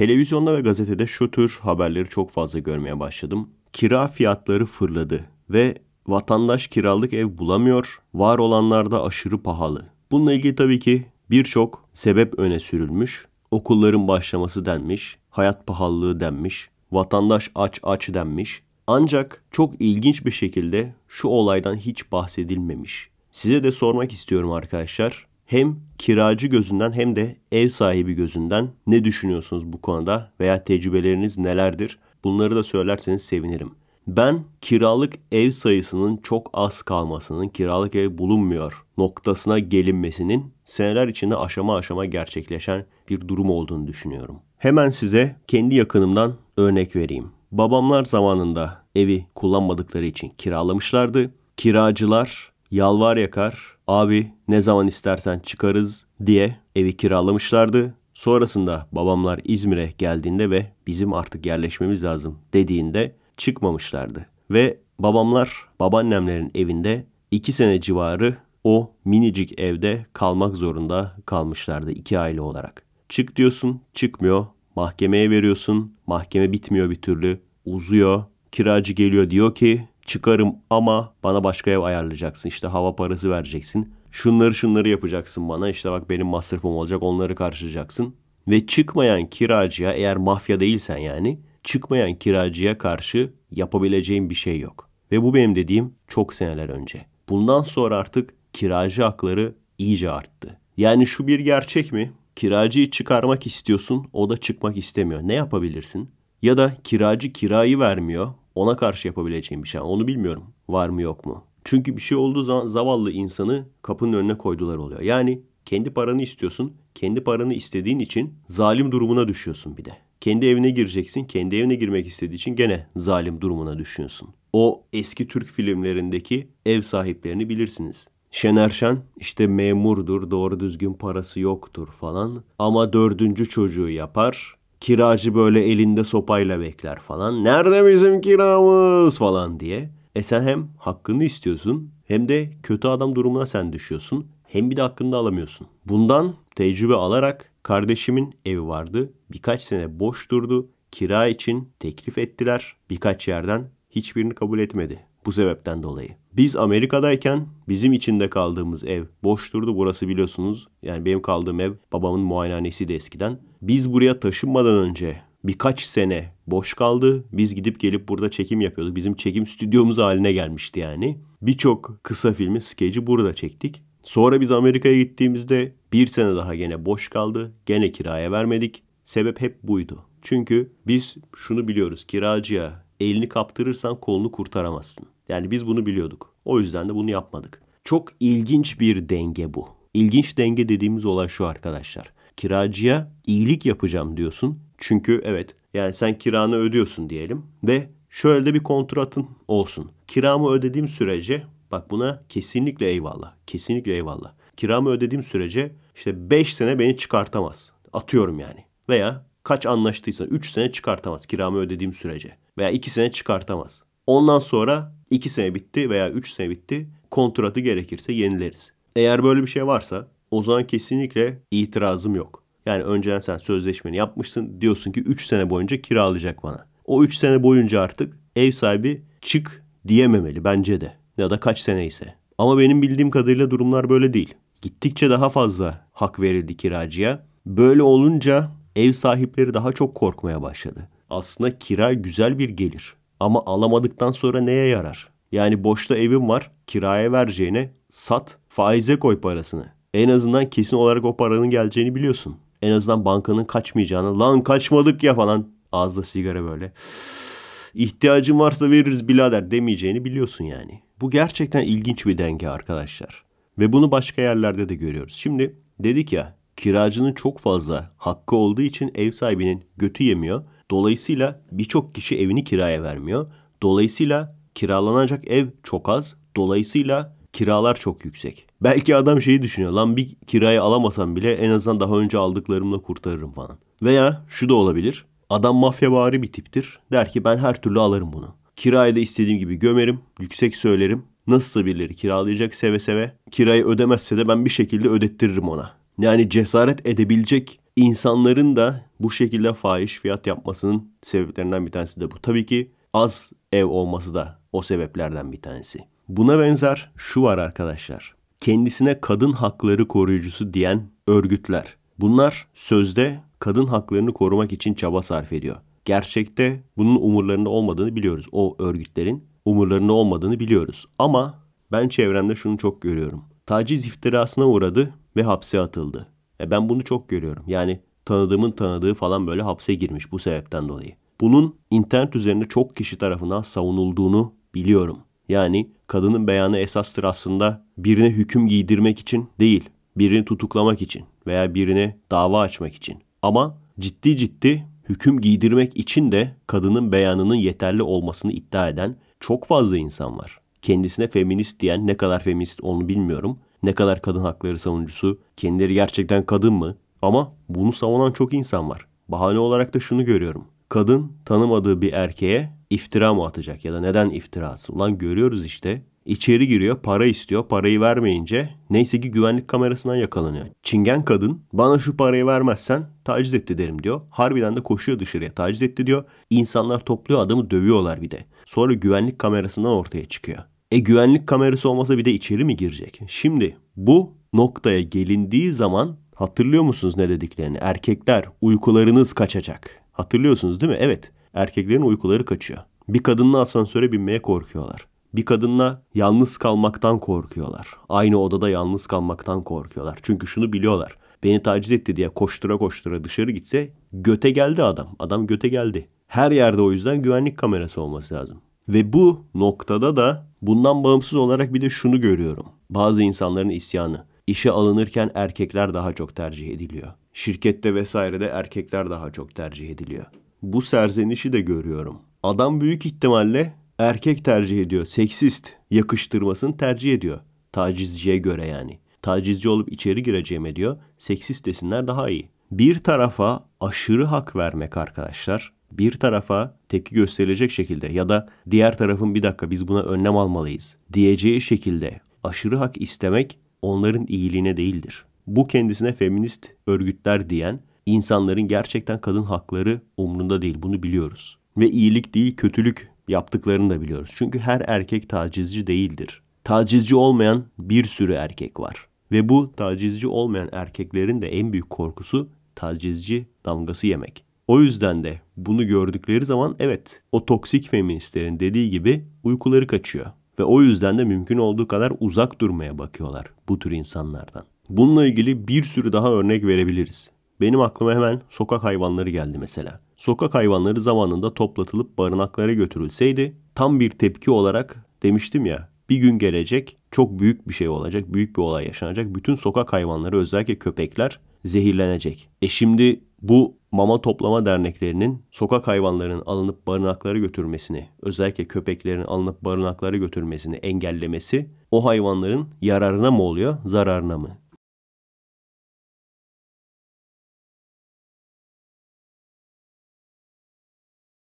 Televizyonda ve gazetede şu tür haberleri çok fazla görmeye başladım. Kira fiyatları fırladı ve vatandaş kiralık ev bulamıyor, var olanlar da aşırı pahalı. Bununla ilgili tabii ki birçok sebep öne sürülmüş. Okulların başlaması denmiş, hayat pahalılığı denmiş, vatandaş aç aç denmiş. Ancak çok ilginç bir şekilde şu olaydan hiç bahsedilmemiş. Size de sormak istiyorum arkadaşlar hem kiracı gözünden hem de ev sahibi gözünden ne düşünüyorsunuz bu konuda veya tecrübeleriniz nelerdir? Bunları da söylerseniz sevinirim. Ben kiralık ev sayısının çok az kalmasının, kiralık ev bulunmuyor noktasına gelinmesinin seneler içinde aşama aşama gerçekleşen bir durum olduğunu düşünüyorum. Hemen size kendi yakınımdan örnek vereyim. Babamlar zamanında evi kullanmadıkları için kiralamışlardı. Kiracılar yalvar yakar abi ne zaman istersen çıkarız diye evi kiralamışlardı. Sonrasında babamlar İzmir'e geldiğinde ve bizim artık yerleşmemiz lazım dediğinde çıkmamışlardı. Ve babamlar babaannemlerin evinde 2 sene civarı o minicik evde kalmak zorunda kalmışlardı iki aile olarak. Çık diyorsun çıkmıyor. Mahkemeye veriyorsun. Mahkeme bitmiyor bir türlü. Uzuyor. Kiracı geliyor diyor ki çıkarım ama bana başka ev ayarlayacaksın. İşte hava parası vereceksin. Şunları şunları yapacaksın bana. İşte bak benim masrafım olacak onları karşılayacaksın. Ve çıkmayan kiracıya eğer mafya değilsen yani çıkmayan kiracıya karşı yapabileceğim bir şey yok. Ve bu benim dediğim çok seneler önce. Bundan sonra artık kiracı hakları iyice arttı. Yani şu bir gerçek mi? Kiracıyı çıkarmak istiyorsun, o da çıkmak istemiyor. Ne yapabilirsin? Ya da kiracı kirayı vermiyor ona karşı yapabileceğim bir şey. Onu bilmiyorum. Var mı yok mu? Çünkü bir şey olduğu zaman zavallı insanı kapının önüne koydular oluyor. Yani kendi paranı istiyorsun. Kendi paranı istediğin için zalim durumuna düşüyorsun bir de. Kendi evine gireceksin. Kendi evine girmek istediği için gene zalim durumuna düşüyorsun. O eski Türk filmlerindeki ev sahiplerini bilirsiniz. Şener Şen işte memurdur, doğru düzgün parası yoktur falan ama dördüncü çocuğu yapar Kiracı böyle elinde sopayla bekler falan. Nerede bizim kiramız falan diye. E sen hem hakkını istiyorsun hem de kötü adam durumuna sen düşüyorsun. Hem bir de hakkını da alamıyorsun. Bundan tecrübe alarak kardeşimin evi vardı. Birkaç sene boş durdu. Kira için teklif ettiler. Birkaç yerden hiçbirini kabul etmedi. Bu sebepten dolayı. Biz Amerika'dayken bizim içinde kaldığımız ev boş durdu. Burası biliyorsunuz yani benim kaldığım ev babamın de eskiden. Biz buraya taşınmadan önce birkaç sene boş kaldı. Biz gidip gelip burada çekim yapıyorduk. Bizim çekim stüdyomuz haline gelmişti yani. Birçok kısa filmi, skeci burada çektik. Sonra biz Amerika'ya gittiğimizde bir sene daha gene boş kaldı. Gene kiraya vermedik. Sebep hep buydu. Çünkü biz şunu biliyoruz. Kiracıya elini kaptırırsan kolunu kurtaramazsın. Yani biz bunu biliyorduk. O yüzden de bunu yapmadık. Çok ilginç bir denge bu. İlginç denge dediğimiz olay şu arkadaşlar. Kiracıya iyilik yapacağım diyorsun. Çünkü evet yani sen kiranı ödüyorsun diyelim ve şöyle de bir kontratın olsun. Kiramı ödediğim sürece bak buna kesinlikle eyvallah. Kesinlikle eyvallah. Kiramı ödediğim sürece işte 5 sene beni çıkartamaz. Atıyorum yani. Veya kaç anlaştıysa 3 sene çıkartamaz kiramı ödediğim sürece. Veya 2 sene çıkartamaz. Ondan sonra 2 sene bitti veya 3 sene bitti kontratı gerekirse yenileriz. Eğer böyle bir şey varsa o zaman kesinlikle itirazım yok. Yani önceden sen sözleşmeni yapmışsın diyorsun ki 3 sene boyunca kiralayacak bana. O 3 sene boyunca artık ev sahibi çık diyememeli bence de ya da kaç sene ise. Ama benim bildiğim kadarıyla durumlar böyle değil. Gittikçe daha fazla hak verildi kiracıya. Böyle olunca ev sahipleri daha çok korkmaya başladı. Aslında kira güzel bir gelir ama alamadıktan sonra neye yarar? Yani boşta evim var kiraya vereceğine sat faize koy parasını. En azından kesin olarak o paranın geleceğini biliyorsun. En azından bankanın kaçmayacağını lan kaçmadık ya falan ağızda sigara böyle. İhtiyacın varsa veririz birader demeyeceğini biliyorsun yani. Bu gerçekten ilginç bir denge arkadaşlar. Ve bunu başka yerlerde de görüyoruz. Şimdi dedik ya kiracının çok fazla hakkı olduğu için ev sahibinin götü yemiyor. Dolayısıyla birçok kişi evini kiraya vermiyor. Dolayısıyla kiralanacak ev çok az. Dolayısıyla kiralar çok yüksek. Belki adam şeyi düşünüyor. Lan bir kirayı alamasam bile en azından daha önce aldıklarımla kurtarırım falan. Veya şu da olabilir. Adam mafya bari bir tiptir. Der ki ben her türlü alırım bunu. Kirayı da istediğim gibi gömerim. Yüksek söylerim. Nasılsa birileri kiralayacak seve seve. Kirayı ödemezse de ben bir şekilde ödettiririm ona. Yani cesaret edebilecek insanların da bu şekilde fahiş fiyat yapmasının sebeplerinden bir tanesi de bu. Tabii ki az ev olması da o sebeplerden bir tanesi. Buna benzer şu var arkadaşlar. Kendisine kadın hakları koruyucusu diyen örgütler. Bunlar sözde kadın haklarını korumak için çaba sarf ediyor. Gerçekte bunun umurlarında olmadığını biliyoruz. O örgütlerin umurlarında olmadığını biliyoruz. Ama ben çevremde şunu çok görüyorum taciz iftirasına uğradı ve hapse atıldı. E ben bunu çok görüyorum. Yani tanıdığımın tanıdığı falan böyle hapse girmiş bu sebepten dolayı. Bunun internet üzerinde çok kişi tarafından savunulduğunu biliyorum. Yani kadının beyanı esastır aslında birine hüküm giydirmek için değil, birini tutuklamak için veya birine dava açmak için. Ama ciddi ciddi hüküm giydirmek için de kadının beyanının yeterli olmasını iddia eden çok fazla insan var kendisine feminist diyen ne kadar feminist onu bilmiyorum. Ne kadar kadın hakları savunucusu, kendileri gerçekten kadın mı? Ama bunu savunan çok insan var. Bahane olarak da şunu görüyorum. Kadın tanımadığı bir erkeğe iftira mı atacak ya da neden iftira Ulan görüyoruz işte. İçeri giriyor, para istiyor. Parayı vermeyince neyse ki güvenlik kamerasından yakalanıyor. Çingen kadın bana şu parayı vermezsen taciz etti derim diyor. Harbiden de koşuyor dışarıya taciz etti diyor. İnsanlar topluyor adamı dövüyorlar bir de. Sonra güvenlik kamerasından ortaya çıkıyor. E güvenlik kamerası olmasa bir de içeri mi girecek? Şimdi bu noktaya gelindiği zaman hatırlıyor musunuz ne dediklerini? Erkekler uykularınız kaçacak. Hatırlıyorsunuz değil mi? Evet. Erkeklerin uykuları kaçıyor. Bir kadınla asansöre binmeye korkuyorlar. Bir kadınla yalnız kalmaktan korkuyorlar. Aynı odada yalnız kalmaktan korkuyorlar. Çünkü şunu biliyorlar. Beni taciz etti diye koştura koştura dışarı gitse göte geldi adam. Adam göte geldi. Her yerde o yüzden güvenlik kamerası olması lazım. Ve bu noktada da bundan bağımsız olarak bir de şunu görüyorum. Bazı insanların isyanı. İşe alınırken erkekler daha çok tercih ediliyor. Şirkette vesairede erkekler daha çok tercih ediliyor. Bu serzenişi de görüyorum. Adam büyük ihtimalle erkek tercih ediyor. Seksist yakıştırmasını tercih ediyor. Tacizciye göre yani. Tacizci olup içeri gireceğime diyor. Seksist desinler daha iyi. Bir tarafa aşırı hak vermek arkadaşlar. Bir tarafa tepki gösterilecek şekilde ya da diğer tarafın bir dakika biz buna önlem almalıyız diyeceği şekilde aşırı hak istemek onların iyiliğine değildir. Bu kendisine feminist örgütler diyen insanların gerçekten kadın hakları umrunda değil bunu biliyoruz. Ve iyilik değil kötülük yaptıklarını da biliyoruz. Çünkü her erkek tacizci değildir. Tacizci olmayan bir sürü erkek var. Ve bu tacizci olmayan erkeklerin de en büyük korkusu tacizci damgası yemek. O yüzden de bunu gördükleri zaman evet o toksik feministlerin dediği gibi uykuları kaçıyor. Ve o yüzden de mümkün olduğu kadar uzak durmaya bakıyorlar bu tür insanlardan. Bununla ilgili bir sürü daha örnek verebiliriz. Benim aklıma hemen sokak hayvanları geldi mesela. Sokak hayvanları zamanında toplatılıp barınaklara götürülseydi tam bir tepki olarak demiştim ya bir gün gelecek çok büyük bir şey olacak, büyük bir olay yaşanacak. Bütün sokak hayvanları özellikle köpekler zehirlenecek. E şimdi bu mama toplama derneklerinin sokak hayvanlarının alınıp barınaklara götürmesini, özellikle köpeklerin alınıp barınaklara götürmesini engellemesi o hayvanların yararına mı oluyor, zararına mı?